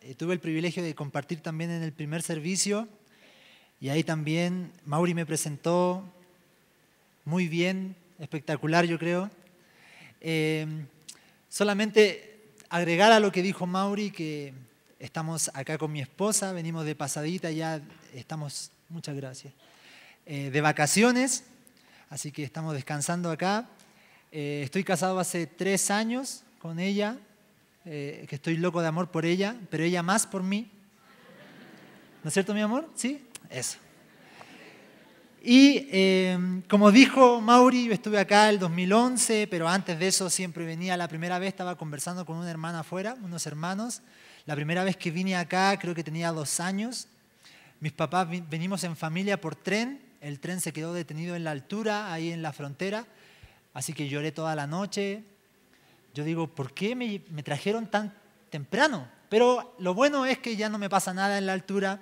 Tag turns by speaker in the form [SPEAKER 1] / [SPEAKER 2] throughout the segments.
[SPEAKER 1] Eh, tuve el privilegio de compartir también en el primer servicio y ahí también Mauri me presentó muy bien, espectacular yo creo. Em, solamente agregar a lo que dijo Mauri que estamos acá con mi esposa, venimos de pasadita, ya estamos, muchas gracias, eh, de vacaciones, así que estamos descansando acá. Eh, estoy casado hace tres años con ella, eh, que estoy loco de amor por ella, pero ella más por mí. ¿No es cierto, mi amor? ¿Sí? Eso. Y em, como dijo Mauri, yo estuve acá el 2011, pero antes de eso siempre venía, la primera vez estaba conversando con una hermana afuera, unos hermanos. La primera vez que vine acá creo que tenía dos años. Mis papás venimos en familia por tren, el tren se quedó detenido en la altura, ahí en la frontera, así que lloré toda la noche, yo digo, ¿por qué me, trajeron tan temprano? Pero lo bueno es que ya no me pasa nada en la altura.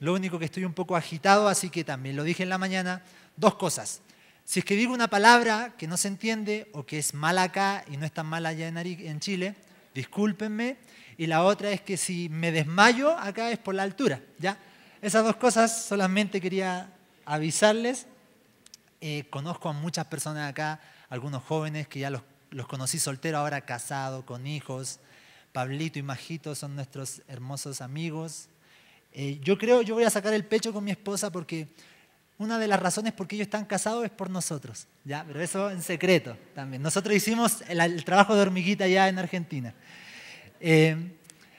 [SPEAKER 1] Lo único que estoy un poco agitado, así que también lo dije en la mañana. Dos cosas. Si es que digo una palabra que no se entiende o que es mal acá y no es tan mal allá en, Chile, discúlpenme. Y la otra es que si me desmayo acá es por la altura. ¿ya? Esas dos cosas solamente quería avisarles. Eh, conozco a muchas personas acá, algunos jóvenes que ya los los conocí soltero, ahora casado, con hijos. Pablito y Majito son nuestros hermosos amigos. Eh, yo creo, yo voy a sacar el pecho con mi esposa porque una de las razones por qué ellos están casados es por nosotros, ¿ya? Pero eso en secreto también. Nosotros hicimos el, trabajo de hormiguita allá en Argentina. Eh,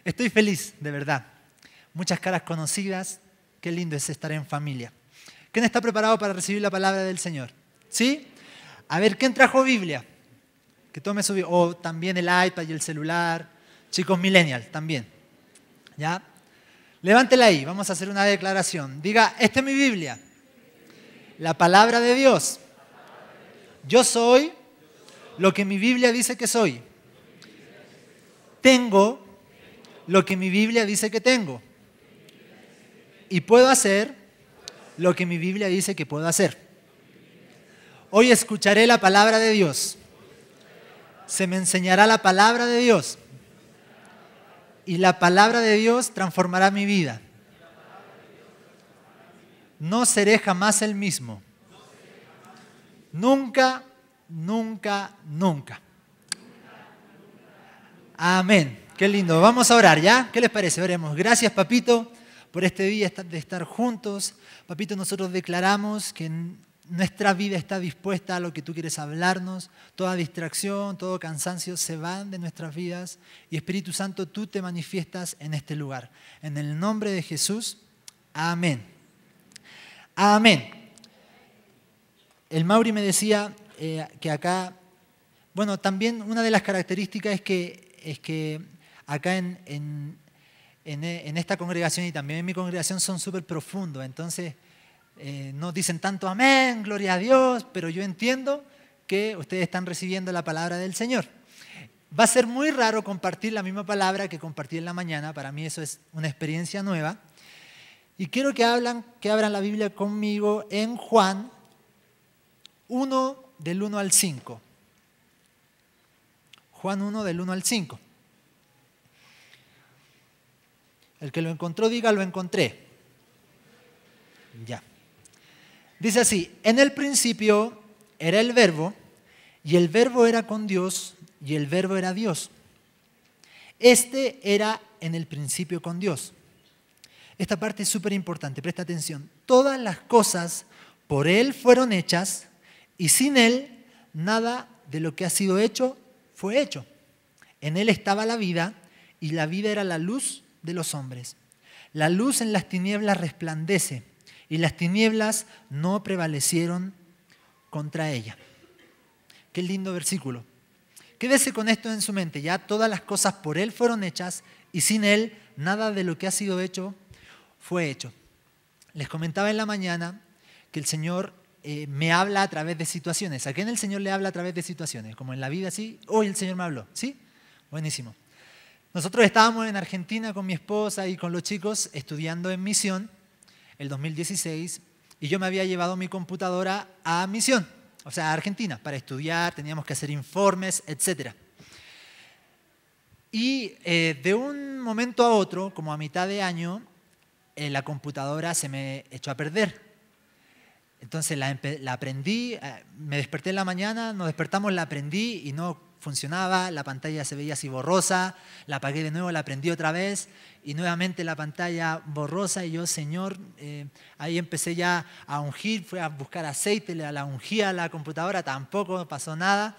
[SPEAKER 1] estoy feliz, de verdad. Muchas caras conocidas. Qué lindo es estar en familia. ¿Quién está preparado para recibir la palabra del Señor? ¿Sí? A ver, ¿quién trajo Biblia? que tome su... O también el iPad y el celular. Chicos millennial, también. ¿Ya? Levántela ahí, vamos a hacer una declaración. Diga, esta es mi Biblia. La palabra de Dios. Yo soy lo que mi Biblia dice que soy. Tengo lo que mi Biblia dice que tengo. Y puedo hacer lo que mi Biblia dice que puedo hacer. Hoy escucharé la palabra de Dios se me enseñará la palabra de Dios. Y la palabra de Dios transformará mi vida. No seré jamás el mismo. Nunca, nunca, nunca. Amén. Qué lindo. Vamos a orar, ¿ya? ¿Qué les parece? Veremos. Gracias, papito, por este día de estar juntos. Papito, nosotros declaramos que nuestra vida está dispuesta a lo que tú quieres hablarnos. Toda distracción, todo cansancio se van de nuestras vidas. Y Espíritu Santo, tú te manifiestas en este lugar. En el nombre de Jesús. Amén. Amén. El Mauri me decía eh, que acá, bueno, también una de las características es que, es que acá en, en esta congregación y también en mi congregación son súper profundos. Entonces, eh, no dicen tanto amén, gloria a Dios, pero yo entiendo que ustedes están recibiendo la palabra del Señor. Va a ser muy raro compartir la misma palabra que compartí en la mañana, para mí eso es una experiencia nueva. Y quiero que, hablan, que abran la Biblia conmigo en Juan 1 del 1 al 5. Juan 1 del 1 al 5. El que lo encontró diga lo encontré. Ya. Dice así, en el principio era el verbo, y el verbo era con Dios, y el verbo era Dios. Este era en el principio con Dios. Esta parte es súper importante, presta atención. Todas las cosas por Él fueron hechas, y sin Él nada de lo que ha sido hecho fue hecho. En Él estaba la vida, y la vida era la luz de los hombres. La luz en las tinieblas resplandece y las tinieblas no prevalecieron contra ella. Qué lindo versículo. Quédese con esto en su mente. Ya todas las cosas por Él fueron hechas y sin Él nada de lo que ha sido hecho fue hecho. Les comentaba en la mañana que el Señor eh, me habla a través de situaciones. ¿A quién el Señor le habla a través de situaciones? Como en la vida, ¿sí? Hoy el Señor me habló, ¿sí? Buenísimo. Nosotros estábamos en Argentina con mi esposa y con los chicos estudiando en misión el 2016, y yo me había llevado mi computadora a misión, o sea, a Argentina, para estudiar, teníamos que hacer informes, etc. Y eh, de un momento a otro, como a mitad de año, eh, la computadora se me echó a perder. Entonces la, aprendí, eh, me desperté en la mañana, nos despertamos, la aprendí y no funcionaba, la pantalla se veía así borrosa, la apagué de nuevo, la prendí otra vez y nuevamente la pantalla borrosa y yo, Señor, eh, ahí empecé ya a ungir, fui a buscar aceite, la ungía a la computadora, tampoco pasó nada.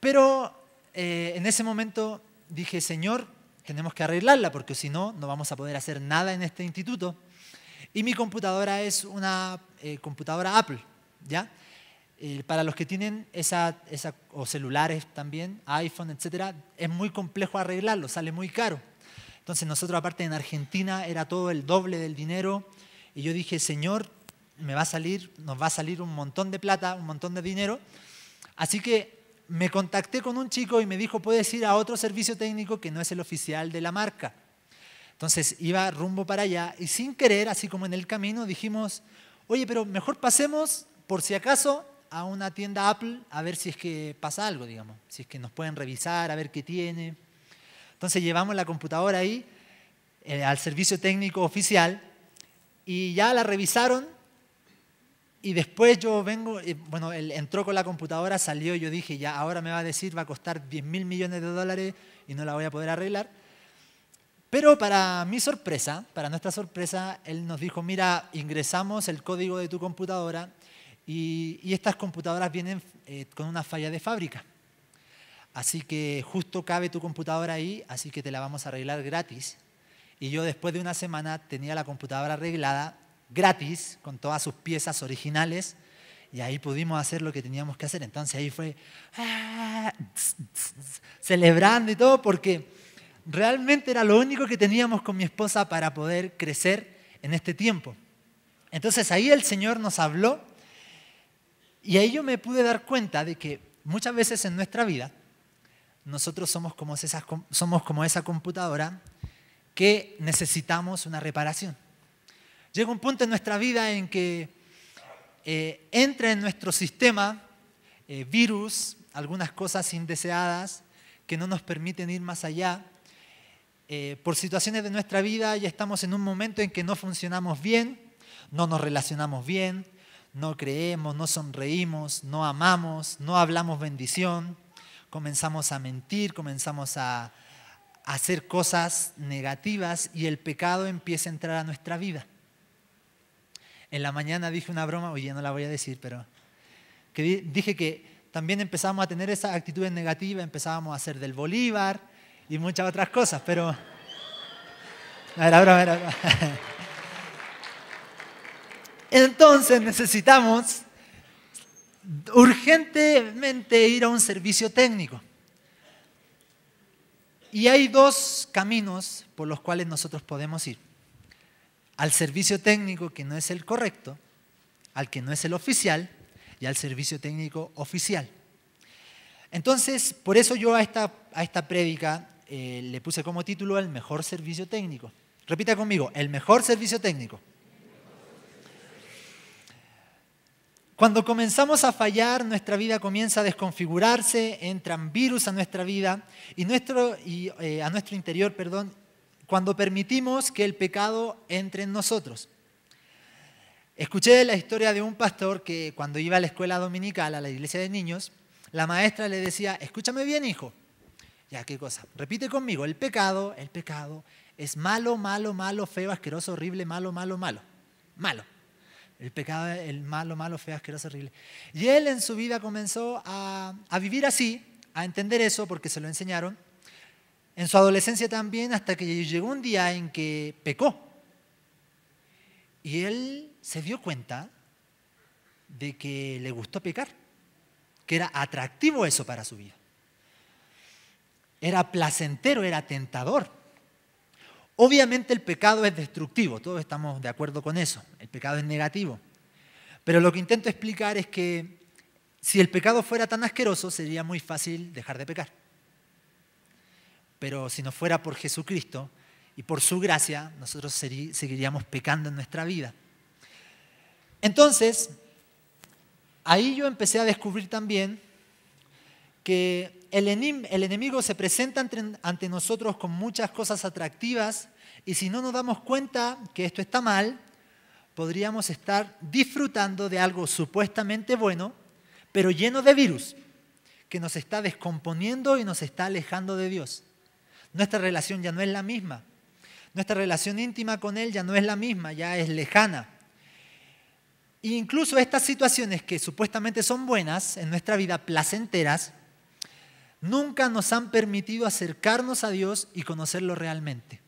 [SPEAKER 1] Pero eh, en ese momento dije, Señor, tenemos que arreglarla porque si no, no vamos a poder hacer nada en este instituto. Y mi computadora es una eh, computadora Apple, ¿ya? Eh, para los que tienen esa, celulares también, iPhone, etc., es muy complejo arreglarlo, sale muy caro. Entonces nosotros aparte en Argentina era todo el doble del dinero y yo dije, Señor, me va a salir, nos va a salir un montón de plata, un montón de dinero. Así que me contacté con un chico y me dijo, puedes ir a otro servicio técnico que no es el oficial de la marca. Entonces iba rumbo para allá y sin querer, así como en el camino, dijimos, oye, pero mejor pasemos por si acaso a una tienda Apple a ver si es que pasa algo, digamos, si es que nos pueden revisar, a ver qué tiene. Entonces llevamos la computadora ahí eh, al servicio técnico oficial y ya la revisaron y después yo vengo, eh, bueno, él entró con la computadora, salió yo dije, ya ahora me va a decir, va a costar 10 mil millones de dólares y no la voy a poder arreglar. Pero para mi sorpresa, para nuestra sorpresa, él nos dijo, mira, ingresamos el código de tu computadora, y, estas computadoras vienen eh, con una falla de fábrica. Así que justo cabe tu computadora ahí, así que te la vamos a arreglar gratis. Y yo después de una semana tenía la computadora arreglada gratis, con todas sus piezas originales, y ahí pudimos hacer lo que teníamos que hacer. Entonces ahí fue ah, celebrando y todo, porque realmente era lo único que teníamos con mi esposa para poder crecer en este tiempo. Entonces ahí el Señor nos habló y ahí yo me pude dar cuenta de que muchas veces en nuestra vida nosotros somos como, somos como esa computadora que necesitamos una reparación. Llega un punto en nuestra vida en que eh, entra en nuestro sistema eh, virus, algunas cosas indeseadas que no nos permiten ir más allá. Eh, por situaciones de nuestra vida ya estamos en un momento en que no funcionamos bien, no nos relacionamos bien, no creemos, no sonreímos, no amamos, no hablamos bendición, comenzamos a mentir, comenzamos a hacer cosas negativas y el pecado empieza a entrar a nuestra vida. En la mañana dije una broma, oye, no la voy a decir, pero dije que también empezamos a tener esa actitudes negativa, empezábamos a hacer del Bolívar y muchas otras cosas, pero... a ver, a ver. A ver. Entonces necesitamos urgentemente ir a un servicio técnico. Y hay dos caminos por los cuales nosotros podemos ir. Al servicio técnico que no es el correcto, al que no es el oficial y al servicio técnico oficial. Entonces, por eso yo a esta, prédica eh, le puse como título el mejor servicio técnico. Repita conmigo, el mejor servicio técnico. Cuando comenzamos a fallar, nuestra vida comienza a desconfigurarse, entran virus a nuestra vida y, nuestro, eh, a nuestro interior, perdón, cuando permitimos que el pecado entre en nosotros. Escuché la historia de un pastor que cuando iba a la escuela dominical, a la iglesia de niños, la maestra le decía, escúchame bien hijo, ya qué cosa, repite conmigo, el pecado, el pecado es malo, malo, malo, feo, asqueroso, horrible, malo, malo, malo, malo. El pecado, el malo, malo, que asqueroso, horrible. Y él en su vida comenzó a, a vivir así, a entender eso porque se lo enseñaron. En su adolescencia también, hasta que llegó un día en que pecó. Y él se dio cuenta de que le gustó pecar, que era atractivo eso para su vida. Era placentero, era tentador. Obviamente el pecado es destructivo, todos estamos de acuerdo con eso pecado es negativo. Pero lo que intento explicar es que si el pecado fuera tan asqueroso, sería muy fácil dejar de pecar. Pero si no fuera por Jesucristo y por su gracia, nosotros seguiríamos pecando en nuestra vida. Entonces, ahí yo empecé a descubrir también que el, enemigo se presenta ante nosotros con muchas cosas atractivas y si no nos damos cuenta que esto está mal, podríamos estar disfrutando de algo supuestamente bueno, pero lleno de virus, que nos está descomponiendo y nos está alejando de Dios. Nuestra relación ya no es la misma. Nuestra relación íntima con Él ya no es la misma, ya es lejana. E incluso estas situaciones que supuestamente son buenas en nuestra vida, placenteras, nunca nos han permitido acercarnos a Dios y conocerlo realmente.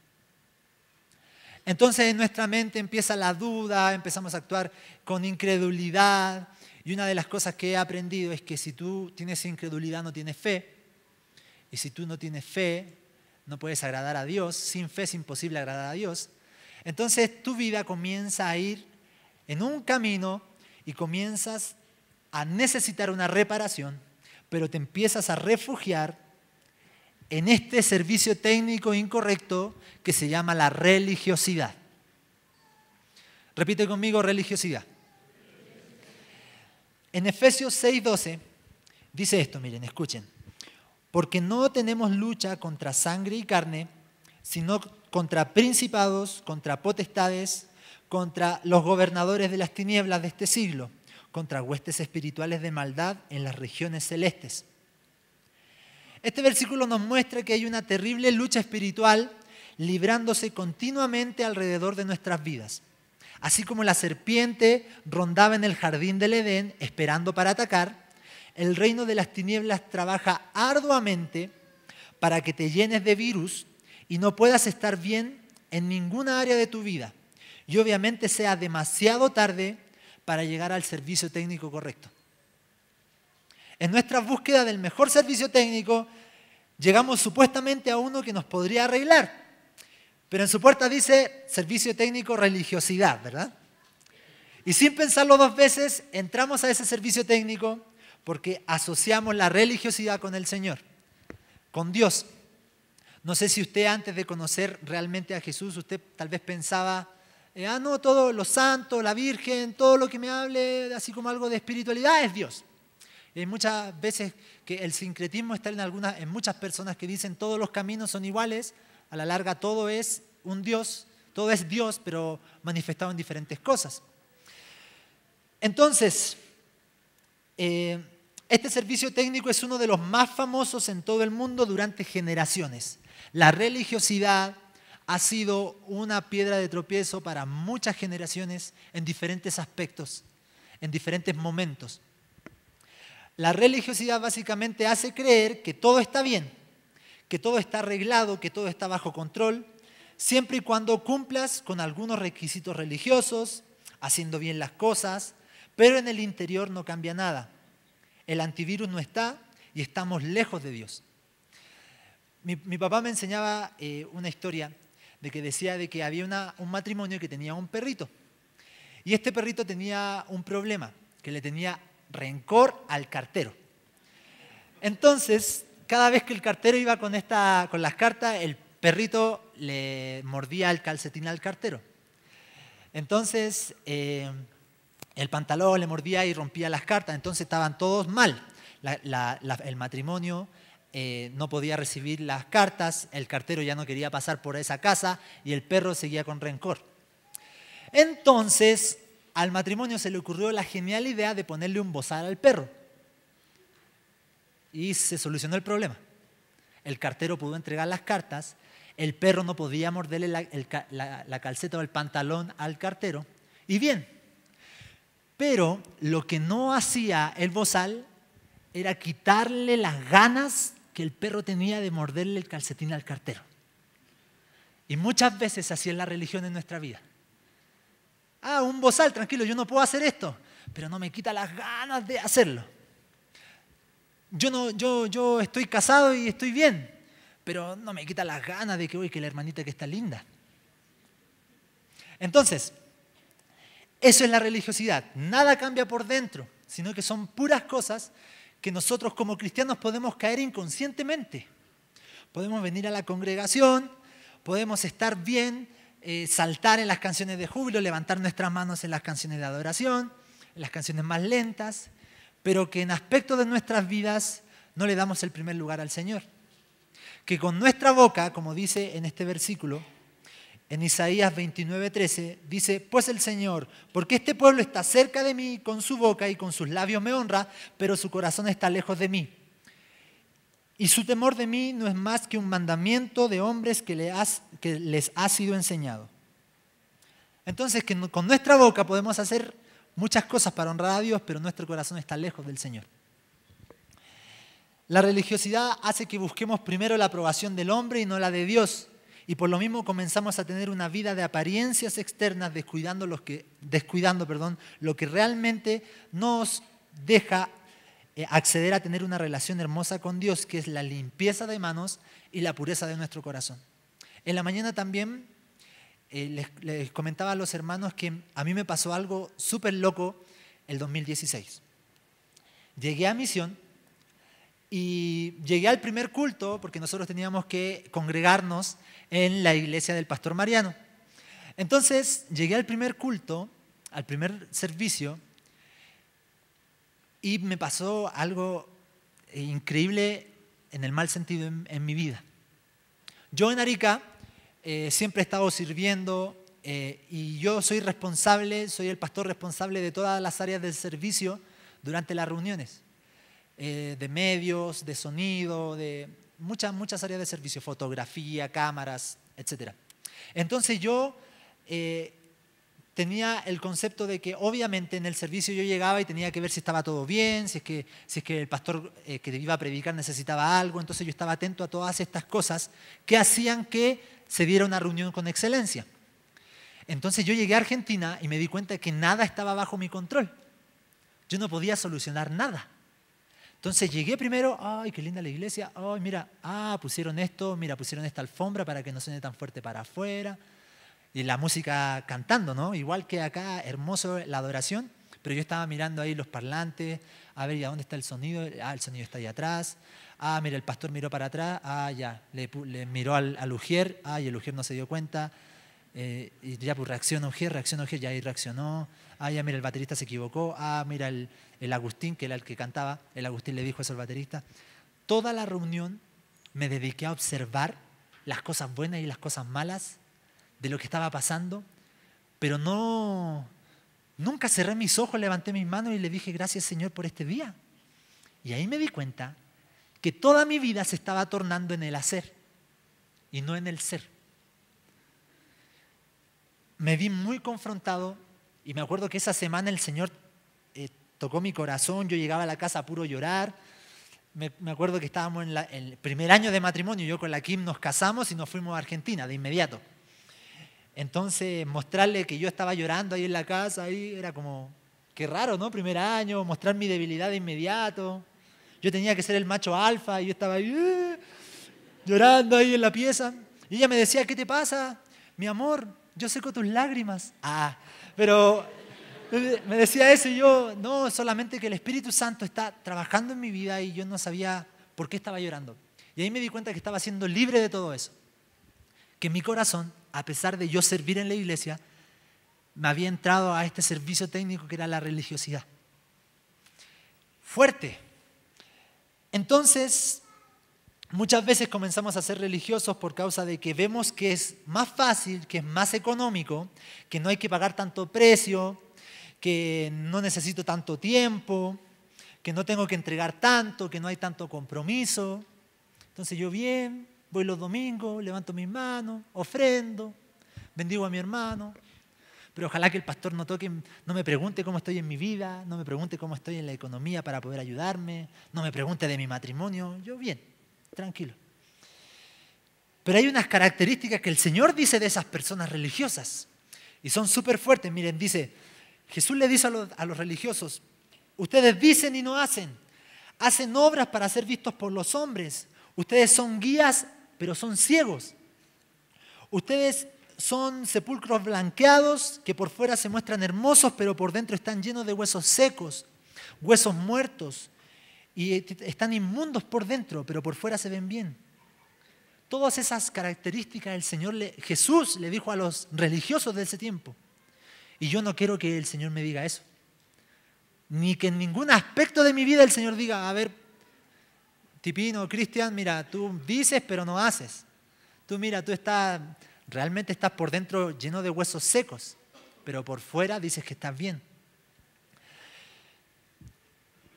[SPEAKER 1] Entonces en nuestra mente empieza la duda, empezamos a actuar con incredulidad. Y una de las cosas que he aprendido es que si tú tienes incredulidad no tienes fe. Y si tú no tienes fe, no puedes agradar a Dios. Sin fe es imposible agradar a Dios. Entonces tu vida comienza a ir en un camino y comienzas a necesitar una reparación, pero te empiezas a refugiar en este servicio técnico incorrecto que se llama la religiosidad. Repite conmigo, religiosidad. En Efesios 6:12 dice esto, miren, escuchen, porque no tenemos lucha contra sangre y carne, sino contra principados, contra potestades, contra los gobernadores de las tinieblas de este siglo, contra huestes espirituales de maldad en las regiones celestes. Este versículo nos muestra que hay una terrible lucha espiritual librándose continuamente alrededor de nuestras vidas. Así como la serpiente rondaba en el jardín del Edén esperando para atacar, el reino de las tinieblas trabaja arduamente para que te llenes de virus y no puedas estar bien en ninguna área de tu vida. Y obviamente sea demasiado tarde para llegar al servicio técnico correcto en nuestra búsqueda del mejor servicio técnico, llegamos supuestamente a uno que nos podría arreglar. Pero en su puerta dice servicio técnico religiosidad, ¿verdad? Y sin pensarlo dos veces, entramos a ese servicio técnico porque asociamos la religiosidad con el Señor, con Dios. No sé si usted antes de conocer realmente a Jesús, usted tal vez pensaba, eh, ah, no, todo lo santo, la Virgen, todo lo que me hable, así como algo de espiritualidad es Dios hay muchas veces que el sincretismo está en, algunas, en muchas personas que dicen todos los caminos son iguales, a la larga todo es un Dios, todo es Dios, pero manifestado en diferentes cosas. Entonces, eh, este servicio técnico es uno de los más famosos en todo el mundo durante generaciones. La religiosidad ha sido una piedra de tropiezo para muchas generaciones en diferentes aspectos, en diferentes momentos. La religiosidad básicamente hace creer que todo está bien, que todo está arreglado, que todo está bajo control, siempre y cuando cumplas con algunos requisitos religiosos, haciendo bien las cosas, pero en el interior no cambia nada. El antivirus no está y estamos lejos de Dios. Mi, papá me enseñaba eh, una historia de que decía de que había un matrimonio que tenía un perrito. Y este perrito tenía un problema, que le tenía rencor al cartero. Entonces, cada vez que el cartero iba con, esta, con las cartas, el perrito le mordía el calcetín al cartero. Entonces, eh, el pantalón le mordía y rompía las cartas, entonces estaban todos mal. el matrimonio eh, no podía recibir las cartas, el cartero ya no quería pasar por esa casa y el perro seguía con rencor. Entonces, al matrimonio se le ocurrió la genial idea de ponerle un bozal al perro. Y se solucionó el problema. El cartero pudo entregar las cartas, el perro no podía morderle la, calceta o el pantalón al cartero. Y bien, pero lo que no hacía el bozal era quitarle las ganas que el perro tenía de morderle el calcetín al cartero. Y muchas veces así es la religión en nuestra vida. Ah, un bozal, tranquilo, yo no puedo hacer esto, pero no me quita las ganas de hacerlo. Yo, no, yo, estoy casado y estoy bien, pero no me quita las ganas de que, uy, que la hermanita que está linda. Entonces, eso es la religiosidad. Nada cambia por dentro, sino que son puras cosas que nosotros como cristianos podemos caer inconscientemente. Podemos venir a la congregación, podemos estar bien, eh, saltar en las canciones de júbilo, levantar nuestras manos en las canciones de adoración, en las canciones más lentas, pero que en aspectos de nuestras vidas no le damos el primer lugar al Señor. Que con nuestra boca, como dice en este versículo, en Isaías 29:13, dice, pues el Señor, porque este pueblo está cerca de mí con su boca y con sus labios me honra, pero su corazón está lejos de mí. Y su temor de mí no es más que un mandamiento de hombres que, les ha sido enseñado. Entonces, que con nuestra boca podemos hacer muchas cosas para honrar a Dios, pero nuestro corazón está lejos del Señor. La religiosidad hace que busquemos primero la aprobación del hombre y no la de Dios. Y por lo mismo comenzamos a tener una vida de apariencias externas, descuidando, lo que realmente nos deja eh, acceder a tener una relación hermosa con Dios, que es la limpieza de manos y la pureza de nuestro corazón. En la mañana también eh, les, les, comentaba a los hermanos que a mí me pasó algo súper loco el 2016. Llegué a misión y llegué al primer culto porque nosotros teníamos que congregarnos en la iglesia del pastor Mariano. Entonces llegué al primer culto, al primer servicio, y me pasó algo eh, increíble en el mal sentido en, mi vida. Yo en Arica eh, siempre he estado sirviendo eh, y yo soy responsable, soy el pastor responsable de todas las áreas del servicio durante las reuniones, de medios, de sonido, de muchas, muchas áreas de servicio, fotografía, cámaras, etc. Entonces yo tenía el concepto de que obviamente en el servicio yo llegaba y tenía que ver si estaba todo bien, si es que, el pastor eh, que iba a predicar necesitaba algo, entonces yo estaba atento a todas estas cosas que hacían que se diera una reunión con excelencia. Entonces yo llegué a Argentina y me di cuenta de que nada estaba bajo mi control. Yo no podía solucionar nada. Entonces llegué primero, ay, qué linda la iglesia, ay, mira, ah, pusieron esto, mira, pusieron esta alfombra para que no suene tan fuerte para afuera, y la música cantando, ¿no? Igual que acá, hermoso la adoración, pero yo estaba mirando ahí los parlantes, a ver, ¿y a dónde está el sonido? Ah, el sonido está ahí atrás. Ah, mira, el pastor miró para atrás. Ah, ya, le, miró al, al, Ujier. Ah, y el Ujier no se dio cuenta. Eh, y ya, pues reacciona Ujier, reacciona Ujier, ya ahí reaccionó. Ah, ya, mira, el baterista se equivocó. Ah, mira, el, el Agustín, que era el que cantaba, el Agustín le dijo eso al baterista. Toda la reunión me dediqué a observar las cosas buenas y las cosas malas de lo que estaba pasando, pero no, nunca cerré mis ojos, levanté mis manos y le dije gracias Señor por este día. Y ahí me di cuenta que toda mi vida se estaba tornando en el hacer y no en el ser. Me vi muy confrontado y me acuerdo que esa semana el Señor eh, tocó mi corazón, yo llegaba a la casa puro llorar. Me, acuerdo que estábamos en, en el primer año de matrimonio, yo con la Kim nos casamos y nos fuimos a Argentina de inmediato. Entonces, mostrarle que yo estaba llorando ahí en la casa, ahí era como, qué raro, ¿no? Primer año, mostrar mi debilidad de inmediato. Yo tenía que ser el macho alfa y yo estaba ahí, ¡uh! llorando ahí en la pieza. Y ella me decía, ¿qué te pasa? Mi amor, yo seco tus lágrimas. Ah, pero me decía eso y yo, no, solamente que el Espíritu Santo está trabajando en mi vida y yo no sabía por qué estaba llorando. Y ahí me di cuenta que estaba siendo libre de todo eso. Que mi corazón a pesar de yo servir en la iglesia, me había entrado a este servicio técnico que era la religiosidad. Fuerte. Entonces, muchas veces comenzamos a ser religiosos por causa de que vemos que es más fácil, que es más económico, que no hay que pagar tanto precio, que no necesito tanto tiempo, que no tengo que entregar tanto, que no hay tanto compromiso. Entonces yo bien, Voy los domingos, levanto mis manos, ofrendo, bendigo a mi hermano. Pero ojalá que el pastor no toque, no me pregunte cómo estoy en mi vida, no me pregunte cómo estoy en la economía para poder ayudarme, no me pregunte de mi matrimonio. Yo bien, tranquilo. Pero hay unas características que el Señor dice de esas personas religiosas y son súper fuertes. Miren, dice, Jesús le dice a los, a los religiosos, ustedes dicen y no hacen, hacen obras para ser vistos por los hombres, ustedes son guías pero son ciegos. Ustedes son sepulcros blanqueados que por fuera se muestran hermosos, pero por dentro están llenos de huesos secos, huesos muertos, y están inmundos por dentro, pero por fuera se ven bien. Todas esas características el Señor Jesús le dijo a los religiosos de ese tiempo. Y yo no quiero que el Señor me diga eso. Ni que en ningún aspecto de mi vida el Señor diga, a ver, Tipino, Cristian, mira, tú dices pero no haces. Tú mira, tú estás, realmente estás por dentro lleno de huesos secos, pero por fuera dices que estás bien.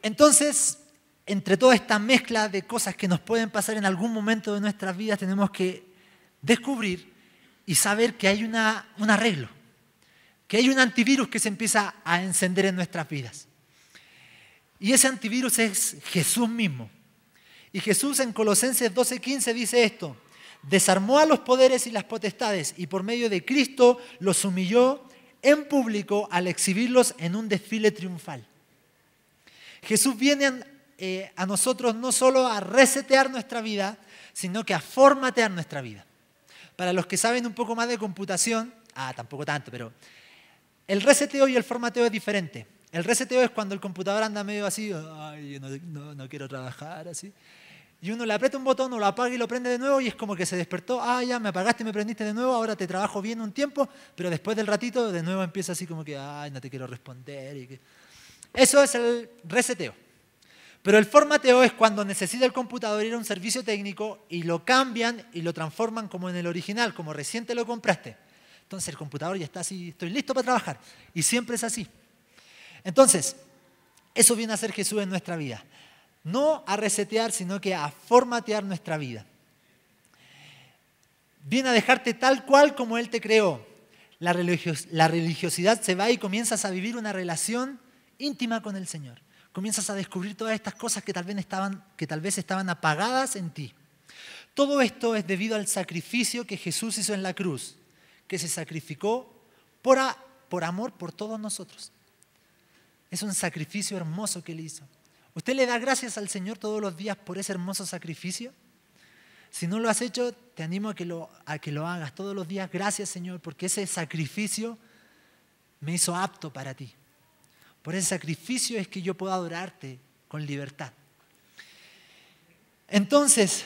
[SPEAKER 1] Entonces, entre toda esta mezcla de cosas que nos pueden pasar en algún momento de nuestras vidas, tenemos que descubrir y saber que hay un arreglo, que hay un antivirus que se empieza a encender en nuestras vidas. Y ese antivirus es Jesús mismo. Y Jesús en Colosenses 12:15 dice esto, desarmó a los poderes y las potestades y por medio de Cristo los humilló en público al exhibirlos en un desfile triunfal. Jesús viene eh, a, nosotros no solo a resetear nuestra vida, sino que a formatear nuestra vida. Para los que saben un poco más de computación, ah, tampoco tanto, pero el reseteo y el formateo es diferente. El reseteo es cuando el computador anda medio así, no quiero trabajar, así y uno le aprieta un botón o lo apaga y lo prende de nuevo y es como que se despertó, ah, ya me apagaste, y me prendiste de nuevo, ahora te trabajo bien un tiempo, pero después del ratito de nuevo empieza así como que, ay, no te quiero responder. Y Eso es el reseteo. Pero el formateo es cuando necesita el computador ir a un servicio técnico y lo cambian y lo transforman como en el original, como reciente lo compraste. Entonces el computador ya está así, estoy listo para trabajar. Y siempre es así. Entonces, eso viene a ser Jesús en nuestra vida no a resetear, sino que a formatear nuestra vida. Viene a dejarte tal cual como Él te creó. La, religiosidad se va y comienzas a vivir una relación íntima con el Señor. Comienzas a descubrir todas estas cosas que tal vez estaban, apagadas en ti. Todo esto es debido al sacrificio que Jesús hizo en la cruz, que se sacrificó por amor por todos nosotros. Es un sacrificio hermoso que él hizo. ¿Usted le da gracias al Señor todos los días por ese hermoso sacrificio? Si no lo has hecho, te animo a que lo, a que lo hagas todos los días. Gracias Señor, porque ese sacrificio me hizo apto para ti. Por ese sacrificio es que yo puedo adorarte con libertad. Entonces,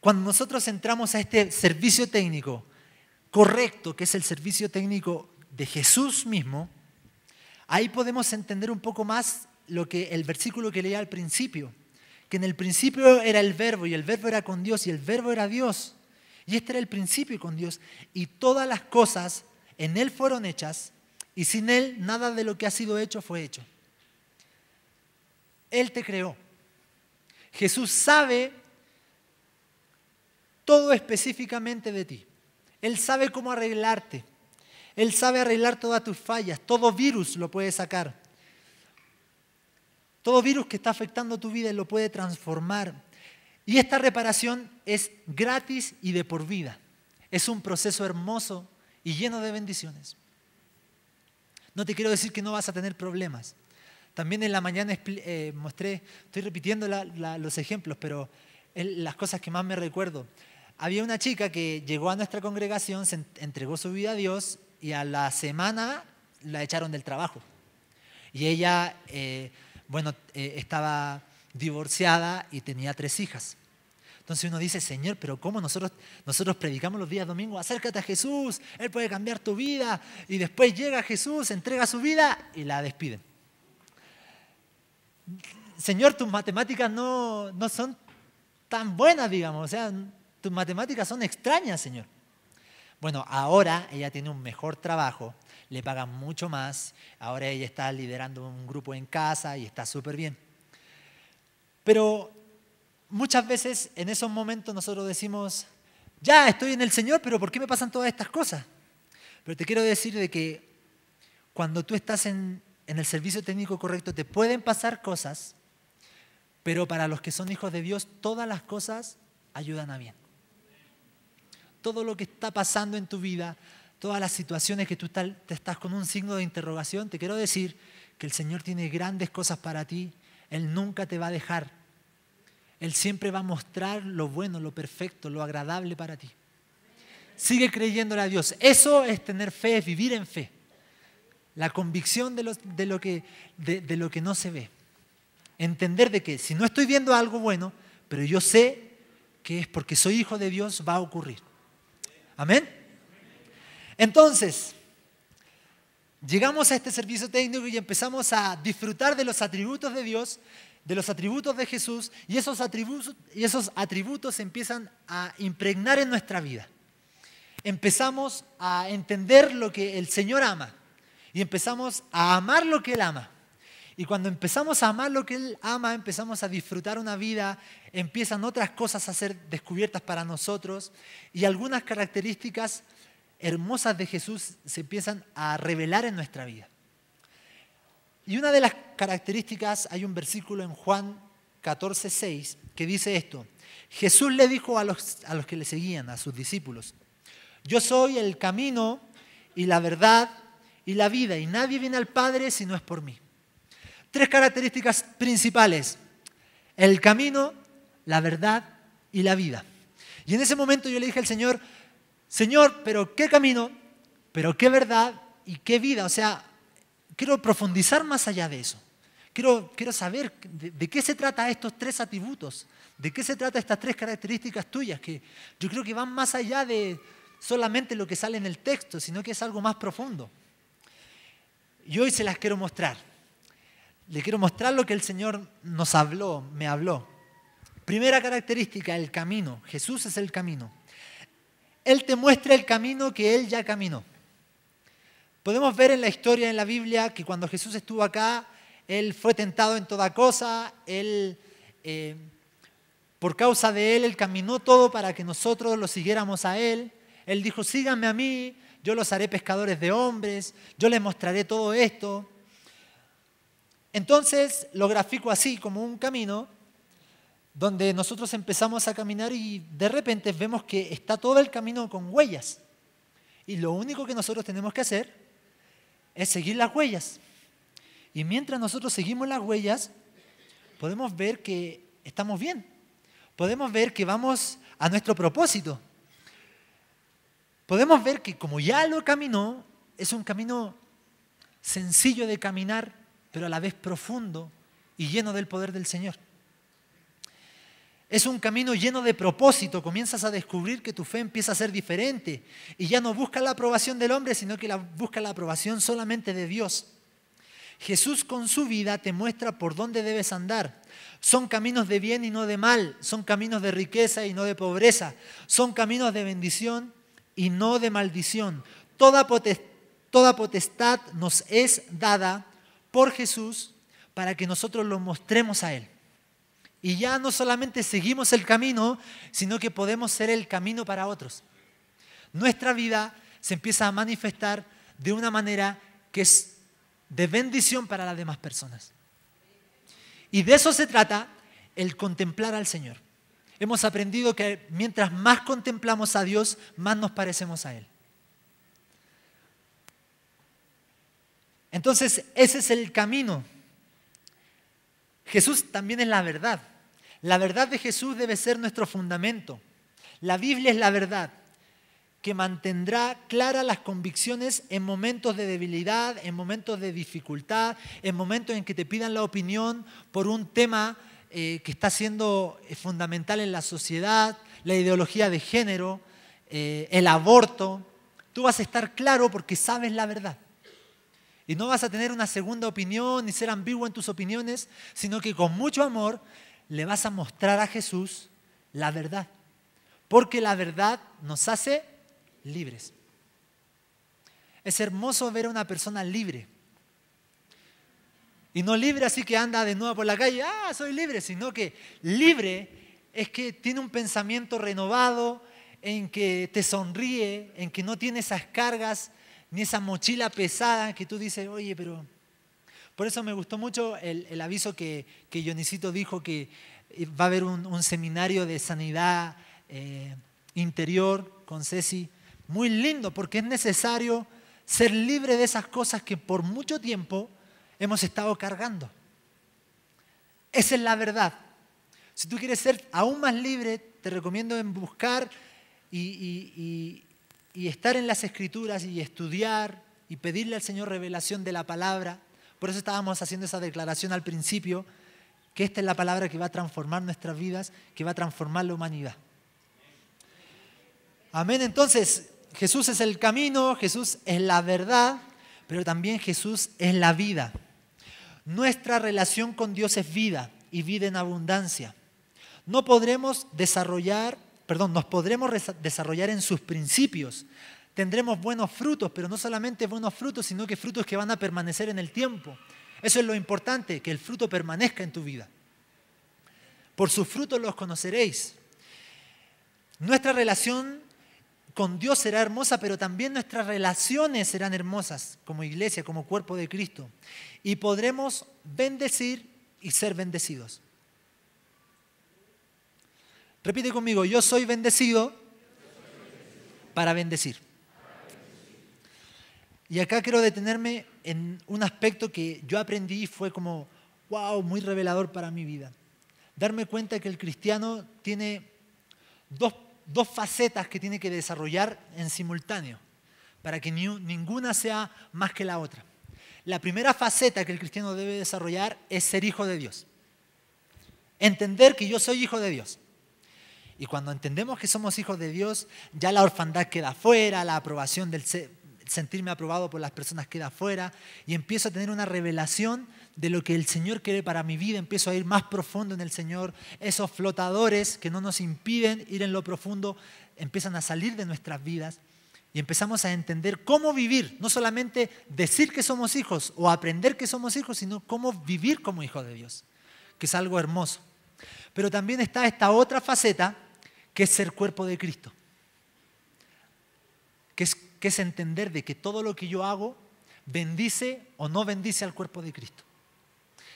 [SPEAKER 1] cuando nosotros entramos a este servicio técnico correcto, que es el servicio técnico de Jesús mismo, Ahí podemos entender un poco más lo que el versículo que leía al principio, que en el principio era el verbo y el verbo era con Dios y el verbo era Dios. Y este era el principio con Dios y todas las cosas en Él fueron hechas y sin Él nada de lo que ha sido hecho fue hecho. Él te creó. Jesús sabe todo específicamente de ti. Él sabe cómo arreglarte. Él sabe arreglar todas tus fallas, todo virus lo puede sacar. Todo virus que está afectando tu vida lo puede transformar. Y esta reparación es gratis y de por vida. Es un proceso hermoso y lleno de bendiciones. No te quiero decir que no vas a tener problemas. También en la mañana eh, mostré, estoy repitiendo los ejemplos, pero las cosas que más me recuerdo. Había una chica que llegó a nuestra congregación, se entregó su vida a Dios y a la semana la echaron del trabajo. Y ella, eh, bueno, eh, estaba divorciada y tenía tres hijas. Entonces uno dice, Señor, pero ¿cómo nosotros, nosotros predicamos los días domingos? Acércate a Jesús, Él puede cambiar tu vida. Y después llega Jesús, entrega su vida y la despiden. Señor, tus matemáticas no, no son tan buenas, digamos. O sea, tus matemáticas son extrañas, Señor. Bueno, ahora ella tiene un mejor trabajo, le pagan mucho más, ahora ella está liderando un grupo en casa y está súper bien. Pero muchas veces en esos momentos nosotros decimos, ya estoy en el Señor, pero ¿por qué me pasan todas estas cosas? Pero te quiero decir de que cuando tú estás en el servicio técnico correcto te pueden pasar cosas, pero para los que son hijos de Dios todas las cosas ayudan a bien todo lo que está pasando en tu vida, todas las situaciones que tú estás, te estás con un signo de interrogación, te quiero decir que el Señor tiene grandes cosas para ti. Él nunca te va a dejar. Él siempre va a mostrar lo bueno, lo perfecto, lo agradable para ti. Sigue creyéndole a Dios. Eso es tener fe, es vivir en fe. La convicción de lo, que, de lo que no se ve. Entender de que si no estoy viendo algo bueno, pero yo sé que es porque soy hijo de Dios, va a ocurrir. Amén. Entonces, llegamos a este servicio técnico y empezamos a disfrutar de los atributos de Dios, de los atributos de Jesús, y esos atributos, y esos atributos empiezan a impregnar en nuestra vida. Empezamos a entender lo que el Señor ama y empezamos a amar lo que Él ama. Y cuando empezamos a amar lo que Él ama, empezamos a disfrutar una vida, empiezan otras cosas a ser descubiertas para nosotros y algunas características hermosas de Jesús se empiezan a revelar en nuestra vida. Y una de las características, hay un versículo en Juan 14, 6 que dice esto. Jesús le dijo a los, a los que le seguían, a sus discípulos, yo soy el camino y la verdad y la vida y nadie viene al Padre si no es por mí. Tres características principales. El camino, la verdad y la vida. Y en ese momento yo le dije al Señor, Señor, pero qué camino, pero qué verdad y qué vida. O sea, quiero profundizar más allá de eso. Quiero, quiero saber de, de, qué se trata estos tres atributos, de qué se trata estas tres características tuyas, que yo creo que van más allá de solamente lo que sale en el texto, sino que es algo más profundo. Y hoy se las quiero mostrar le quiero mostrar lo que el Señor nos habló, me habló. Primera característica, el camino. Jesús es el camino. Él te muestra el camino que Él ya caminó. Podemos ver en la historia, en la Biblia, que cuando Jesús estuvo acá, Él fue tentado en toda cosa, Él, eh, por causa de Él, Él caminó todo para que nosotros lo siguiéramos a Él. Él dijo, síganme a mí, yo los haré pescadores de hombres, yo les mostraré todo esto. Entonces lo grafico así, como un camino, donde nosotros empezamos a caminar y de repente vemos que está todo el camino con huellas. Y lo único que nosotros tenemos que hacer es seguir las huellas. Y mientras nosotros seguimos las huellas, podemos ver que estamos bien. Podemos ver que vamos a nuestro propósito. Podemos ver que como ya lo caminó, es un camino sencillo de caminar pero a la vez profundo y lleno del poder del Señor. Es un camino lleno de propósito. Comienzas a descubrir que tu fe empieza a ser diferente y ya no busca la aprobación del hombre, sino que la, busca la aprobación solamente de Dios. Jesús con su vida te muestra por dónde debes andar. Son caminos de bien y no de mal. Son caminos de riqueza y no de pobreza. Son caminos de bendición y no de maldición. toda potestad nos es dada por Jesús para que nosotros lo mostremos a Él. Y ya no solamente seguimos el camino, sino que podemos ser el camino para otros. Nuestra vida se empieza a manifestar de una manera que es de bendición para las demás personas. Y de eso se trata el contemplar al Señor. Hemos aprendido que mientras más contemplamos a Dios, más nos parecemos a Él. Entonces, ese es el camino. Jesús también es la verdad. La verdad de Jesús debe ser nuestro fundamento. La Biblia es la verdad que mantendrá claras las convicciones en momentos de debilidad, en momentos de dificultad, en momentos en que te pidan la opinión por un tema eh, que está siendo eh, fundamental en la sociedad, la ideología de género, eh, el aborto. Tú vas a estar claro porque sabes la verdad. Y no vas a tener una segunda opinión ni ser ambiguo en tus opiniones, sino que con mucho amor le vas a mostrar a Jesús la verdad. Porque la verdad nos hace libres. Es hermoso ver a una persona libre. Y no libre así que anda de nuevo por la calle, ah, soy libre, sino que libre es que tiene un pensamiento renovado, en que te sonríe, en que no tiene esas cargas ni esa mochila pesada que tú dices, oye, pero... Por eso me gustó mucho el, aviso que, que dijo que eh, va a haber un, seminario de sanidad eh, interior con Ceci. Muy lindo, porque es necesario ser libre de esas cosas que por mucho tiempo hemos estado cargando. Esa es la verdad. Si tú quieres ser aún más libre, te recomiendo en buscar y y estar en las escrituras y estudiar y pedirle al Señor revelación de la palabra. Por eso estábamos haciendo esa declaración al principio, que esta es la palabra que va a transformar nuestras vidas, que va a transformar la humanidad. Amén, entonces Jesús es el camino, Jesús es la verdad, pero también Jesús es la vida. Nuestra relación con Dios es vida y vida en abundancia. No podremos desarrollar perdón, nos podremos desarrollar en sus principios. Tendremos buenos frutos, pero no solamente buenos frutos, sino que frutos que van a permanecer en el tiempo. Eso es lo importante, que el fruto permanezca en tu vida. Por sus frutos los conoceréis. Nuestra relación con Dios será hermosa, pero también nuestras relaciones serán hermosas como iglesia, como cuerpo de Cristo. Y podremos bendecir y ser bendecidos. Repite conmigo, yo soy bendecido para bendecir. Y acá quiero detenerme en un aspecto que yo aprendí y fue como, wow, muy revelador para mi vida. Darme cuenta que el cristiano tiene dos, facetas que tiene que desarrollar en simultáneo, para que ninguna sea más que la otra. La primera faceta que el cristiano debe desarrollar es ser hijo de Dios. Entender que yo soy hijo de Dios. Y cuando entendemos que somos hijos de Dios, ya la orfandad queda fuera, la aprobación del sentirme aprobado por las personas queda fuera y empiezo a tener una revelación de lo que el Señor quiere para mi vida, empiezo a ir más profundo en el Señor, esos flotadores que no nos impiden ir en lo profundo empiezan a salir de nuestras vidas y empezamos a entender cómo vivir, no solamente decir que somos hijos o aprender que somos hijos, sino cómo vivir como hijos de Dios, que es algo hermoso. Pero también está esta otra faceta que es ser cuerpo de Cristo? que es, es entender de que todo lo que yo hago bendice o no bendice al cuerpo de Cristo?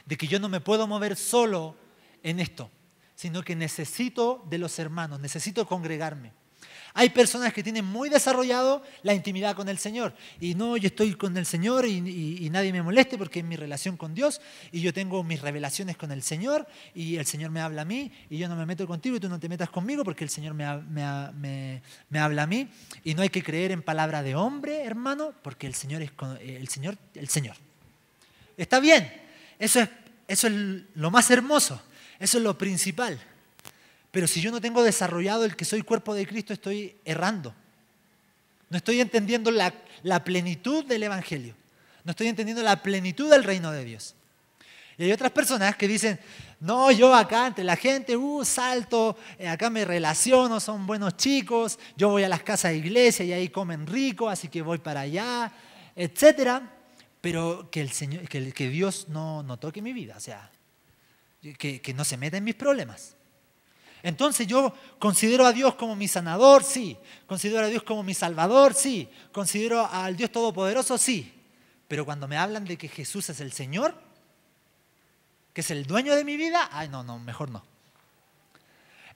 [SPEAKER 1] De que yo no me puedo mover solo en esto, sino que necesito de los hermanos, necesito congregarme hay personas que tienen muy desarrollado la intimidad con el Señor. Y no, yo estoy con el Señor y, nadie me moleste porque es mi relación con Dios y yo tengo mis revelaciones con el Señor y el Señor me habla a mí y yo no me meto contigo y tú no te metas conmigo porque el Señor me, habla a mí. Y no hay que creer en palabra de hombre, hermano, porque el Señor es eh, el Señor. El Señor. Está bien, eso es, eso es lo más hermoso, eso es lo principal. Pero si yo no tengo desarrollado el que soy cuerpo de Cristo, estoy errando. No estoy entendiendo la, plenitud del Evangelio. No estoy entendiendo la plenitud del reino de Dios. Y hay otras personas que dicen, no, yo acá entre la gente, uh, salto, eh, acá me relaciono, son buenos chicos, yo voy a las casas de iglesia y ahí comen rico, así que voy para allá, etc. Pero que, el Señor, que, que Dios no, no, toque mi vida, o sea, que, que no se meta en mis problemas. Entonces yo considero a Dios como mi sanador, sí. Considero a Dios como mi salvador, sí. Considero al Dios Todopoderoso, sí. Pero cuando me hablan de que Jesús es el Señor, que es el dueño de mi vida, ay, no, no, mejor no.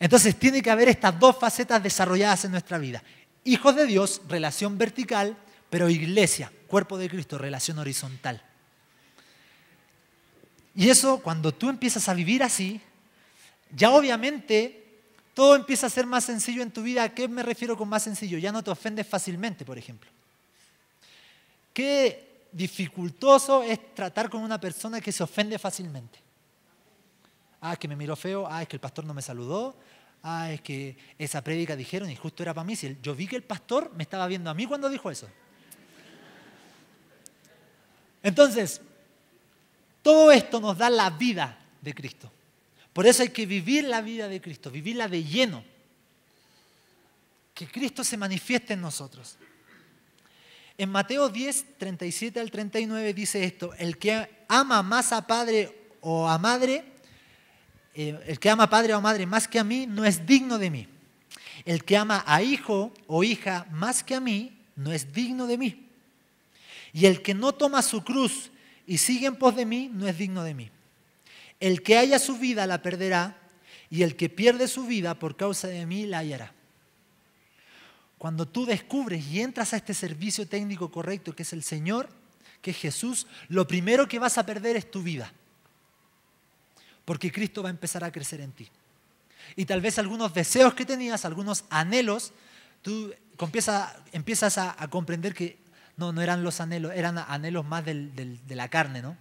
[SPEAKER 1] Entonces tiene que haber estas dos facetas desarrolladas en nuestra vida. Hijos de Dios, relación vertical, pero iglesia, cuerpo de Cristo, relación horizontal. Y eso, cuando tú empiezas a vivir así, ya obviamente todo empieza a ser más sencillo en tu vida. ¿A qué me refiero con más sencillo? Ya no te ofendes fácilmente, por ejemplo. Qué dificultoso es tratar con una persona que se ofende fácilmente. Ah, es que me miró feo, ah, es que el pastor no me saludó, ah, es que esa prédica dijeron y justo era para mí. yo vi que el pastor me estaba viendo a mí cuando dijo eso. Entonces, todo esto nos da la vida de Cristo. Por eso hay que vivir la vida de Cristo, vivirla de lleno. Que Cristo se manifieste en nosotros. En Mateo 10, 37 al 39 dice esto, el que ama más a padre o a madre, eh, el que ama a padre o madre más que a mí, no es digno de mí. El que ama a hijo o hija más que a mí, no es digno de mí. Y el que no toma su cruz y sigue en pos de mí, no es digno de mí. El que haya su vida la perderá y el que pierde su vida por causa de mí la hallará. Cuando tú descubres y entras a este servicio técnico correcto que es el Señor, que es Jesús, lo primero que vas a perder es tu vida. Porque Cristo va a empezar a crecer en ti. Y tal vez algunos deseos que tenías, algunos anhelos, tú empiezas, a, comprender que no, no eran los anhelos, eran anhelos más de la carne, ¿no?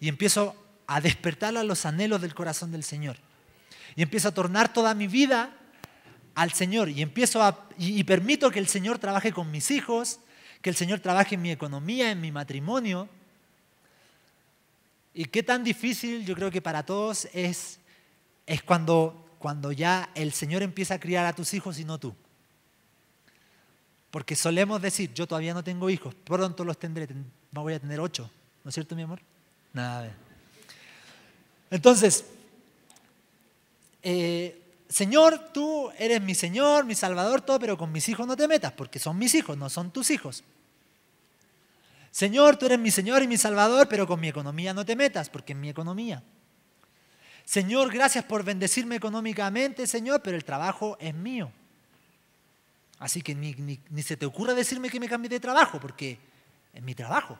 [SPEAKER 1] Y empiezo a despertar a los anhelos del corazón del Señor. Y empiezo a tornar toda mi vida al Señor y empiezo a, y, permito que el Señor trabaje con mis hijos, que el Señor trabaje en mi economía, en mi matrimonio. Y qué tan difícil yo creo que para todos es, es cuando, cuando ya el Señor empieza a criar a tus hijos y no tú. Porque solemos decir, yo todavía no tengo hijos, pronto los tendré, no voy a tener ocho, ¿no es cierto mi amor? Nada. Entonces, eh, Señor, tú eres mi Señor, mi Salvador, todo, pero con mis hijos no te metas, porque son mis hijos, no son tus hijos. Señor, tú eres mi Señor y mi Salvador, pero con mi economía no te metas, porque es mi economía. Señor, gracias por bendecirme económicamente, Señor, pero el trabajo es mío. Así que ni, ni se te ocurra decirme que me cambie de trabajo, porque es mi trabajo.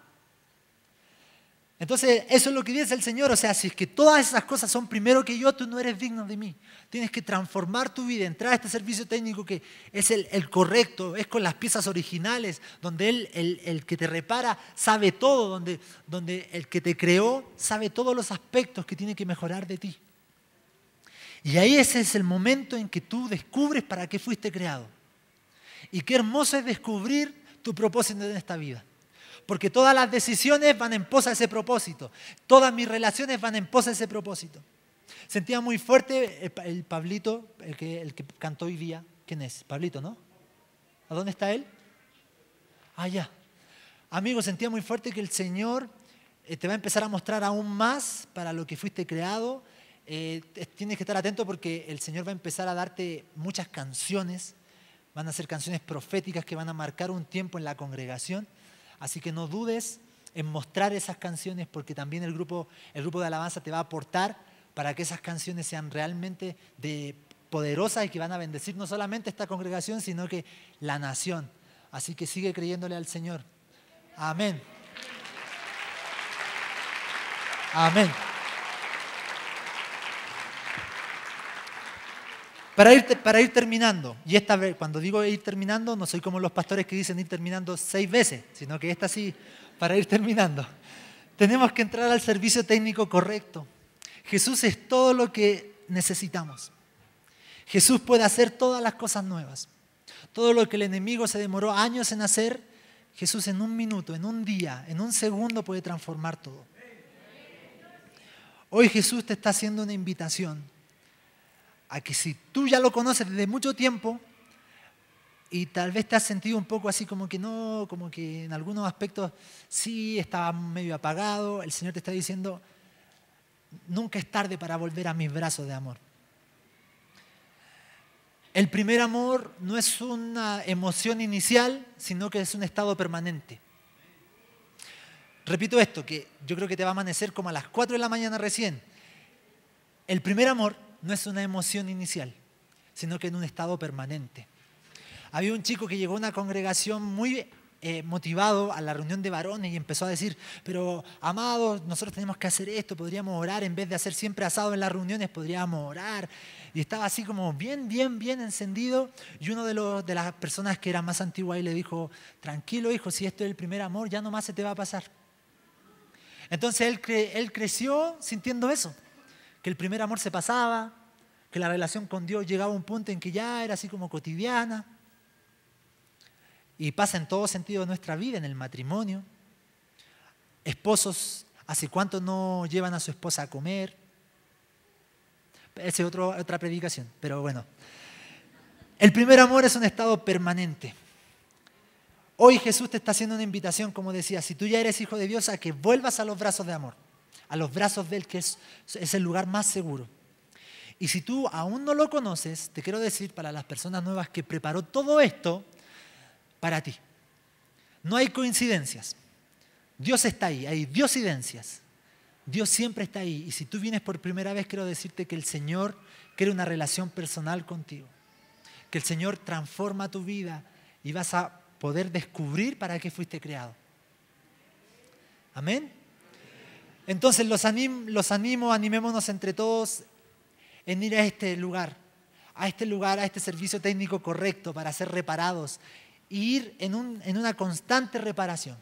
[SPEAKER 1] Entonces, eso es lo que dice el Señor. O sea, si es que todas esas cosas son primero que yo, tú no eres digno de mí. Tienes que transformar tu vida, entrar a este servicio técnico que es el, correcto, es con las piezas originales, donde Él, el, el, que te repara, sabe todo, donde, donde el que te creó sabe todos los aspectos que tiene que mejorar de ti. Y ahí ese es el momento en que tú descubres para qué fuiste creado. Y qué hermoso es descubrir tu propósito en esta vida porque todas las decisiones van en posa a ese propósito, todas mis relaciones van en posa a ese propósito. Sentía muy fuerte el, Pablito, el que, el que cantó hoy día, ¿quién es? Pablito, ¿no? ¿A dónde está él? Ah, ya. Amigo, sentía muy fuerte que el Señor eh, te va a empezar a mostrar aún más para lo que fuiste creado. Eh, tienes que estar atento porque el Señor va a empezar a darte muchas canciones. Van a ser canciones proféticas que van a marcar un tiempo en la congregación. Así que no dudes en mostrar esas canciones porque también el grupo, el grupo de alabanza te va a aportar para que esas canciones sean realmente de poderosas y que van a bendecir no solamente esta congregación, sino que la nación. Así que sigue creyéndole al Señor. Amén. Amén. Para ir, para ir terminando, y esta vez, cuando digo ir terminando, no soy como los pastores que dicen ir terminando seis veces, sino que esta sí, para ir terminando. Tenemos que entrar al servicio técnico correcto. Jesús es todo lo que necesitamos. Jesús puede hacer todas las cosas nuevas. Todo lo que el enemigo se demoró años en hacer, Jesús en un minuto, en un día, en un segundo puede transformar todo. Hoy Jesús te está haciendo una invitación a que si tú ya lo conoces desde mucho tiempo y tal vez te has sentido un poco así como que no, como que en algunos aspectos sí estaba medio apagado, el Señor te está diciendo, nunca es tarde para volver a mis brazos de amor. El primer amor no es una emoción inicial, sino que es un estado permanente. Repito esto, que yo creo que te va a amanecer como a las 4 de la mañana recién. El primer amor no es una emoción inicial, sino que en un estado permanente. Había un chico que llegó a una congregación muy eh, motivado a la reunión de varones y empezó a decir, pero amados, nosotros tenemos que hacer esto, podríamos orar, en vez de hacer siempre asado en las reuniones, podríamos orar. Y estaba así como bien, bien, bien encendido. Y uno de, los, de las personas que era más antigua ahí le dijo, tranquilo hijo, si esto es el primer amor, ya más se te va a pasar. Entonces él, él creció sintiendo eso que el primer amor se pasaba, que la relación con Dios llegaba a un punto en que ya era así como cotidiana. Y pasa en todo sentido de nuestra vida, en el matrimonio. Esposos, ¿hace cuánto no llevan a su esposa a comer? Esa es otra predicación, pero bueno. El primer amor es un estado permanente. Hoy Jesús te está haciendo una invitación, como decía, si tú ya eres hijo de Dios, a que vuelvas a los brazos de amor a los brazos de Él, que es, el lugar más seguro. Y si tú aún no lo conoces, te quiero decir para las personas nuevas que preparó todo esto para ti. No hay coincidencias. Dios está ahí, hay diosidencias. Dios siempre está ahí. Y si tú vienes por primera vez, quiero decirte que el Señor quiere una relación personal contigo. Que el Señor transforma tu vida y vas a poder descubrir para qué fuiste creado. Amén. Entonces los, animo, animémonos entre todos en ir a este lugar, a este lugar, a este servicio técnico correcto para ser reparados y ir en, en una constante reparación.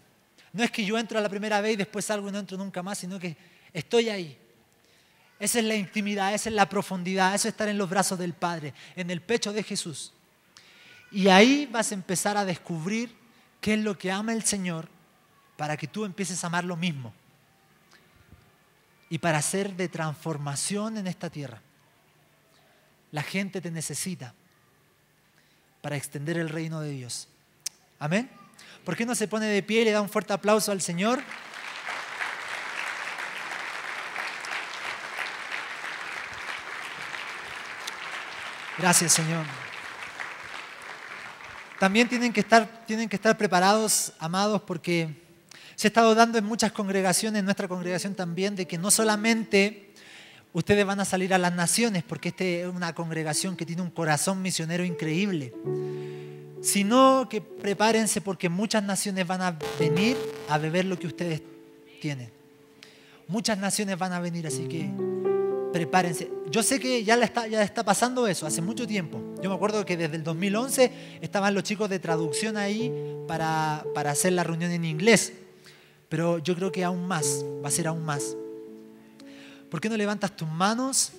[SPEAKER 1] No es que yo entro a la primera vez y después salgo y no entro nunca más, sino que estoy ahí. Esa es la intimidad, esa es la profundidad, eso es estar en los brazos del Padre, en el pecho de Jesús. Y ahí vas a empezar a descubrir qué es lo que ama el Señor para que tú empieces a amar lo mismo y para ser de transformación en esta tierra. La gente te necesita para extender el reino de Dios. Amén. ¿Por qué no se pone de pie y le da un fuerte aplauso al Señor? Gracias, Señor. También tienen que estar, tienen que estar preparados, amados, porque se ha estado dando en muchas congregaciones, en nuestra congregación también, de que no solamente ustedes van a salir a las naciones, porque esta es una congregación que tiene un corazón misionero increíble, sino que prepárense porque muchas naciones van a venir a beber lo que ustedes tienen. Muchas naciones van a venir, así que prepárense. Yo sé que ya, está, ya está pasando eso, hace mucho tiempo. Yo me acuerdo que desde el 2011 estaban los chicos de traducción ahí para, para hacer la reunión en inglés. Pero yo creo que aún más, va a ser aún más. ¿Por qué no levantas tus manos?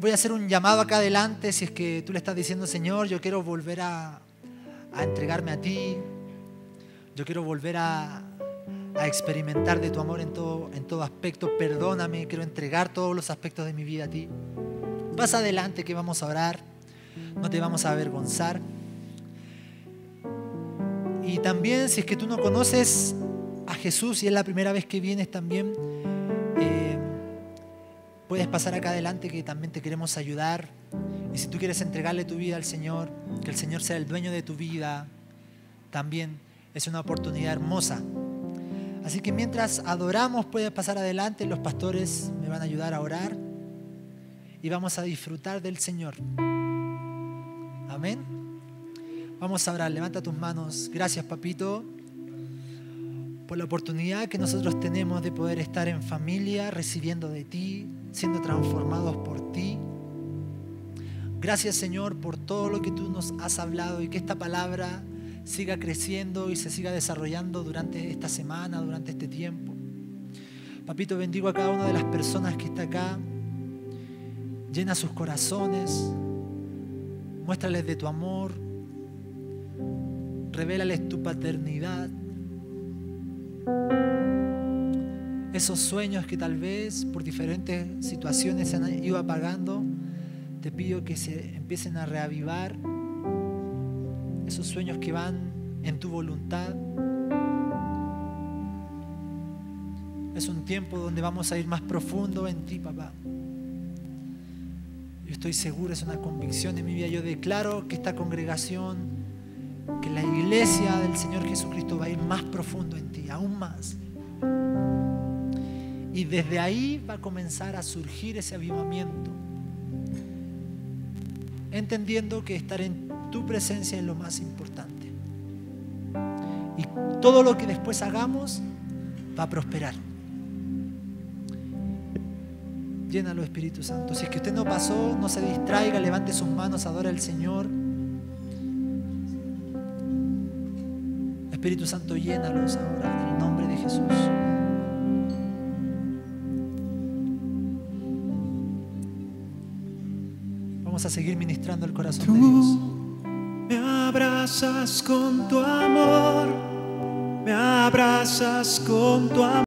[SPEAKER 1] Voy a hacer un llamado acá adelante si es que tú le estás diciendo, Señor, yo quiero volver a, entregarme a ti. Yo quiero volver a, experimentar de tu amor en todo, en todo aspecto. Perdóname, quiero entregar todos los aspectos de mi vida a ti. Vas adelante que vamos a orar, no te vamos a avergonzar. Y también si es que tú no conoces a Jesús y es la primera vez que vienes también, eh, puedes pasar acá adelante que también te queremos ayudar. Y si tú quieres entregarle tu vida al Señor, que el Señor sea el dueño de tu vida, también es una oportunidad hermosa. Así que mientras adoramos, puedes pasar adelante, los pastores me van a ayudar a orar y vamos a disfrutar del Señor. Amén. Vamos a orar, levanta tus manos. Gracias, papito, por la oportunidad que nosotros tenemos de poder estar en familia, recibiendo de ti, siendo transformados por ti. Gracias, Señor, por todo lo que tú nos has hablado y que esta palabra siga creciendo y se siga desarrollando durante esta semana, durante este tiempo. Papito, bendigo a cada una de las personas que está acá. Llena sus corazones. Muéstrales de tu amor, revélales tu paternidad. Esos sueños que tal vez por diferentes situaciones se han ido apagando, te pido que se empiecen a reavivar. Esos sueños que van en tu voluntad. Es un tiempo donde vamos a ir más profundo en ti, papá. Yo estoy seguro, es una convicción de mi vida. Yo declaro que esta congregación que la iglesia del Señor Jesucristo va a ir más profundo en ti, aún más. Y desde ahí va a comenzar a surgir ese avivamiento, entendiendo que estar en tu presencia es lo más importante. Y todo lo que después hagamos va a prosperar. Llénalo, Espíritu Santo. Si es que usted no pasó, no se distraiga, levante sus manos, adora al Señor. Espíritu Santo, llénalos ahora en el nombre de Jesús. Vamos a seguir ministrando el corazón de Dios. Me abrazas con tu amor, me abrazas con tu amor.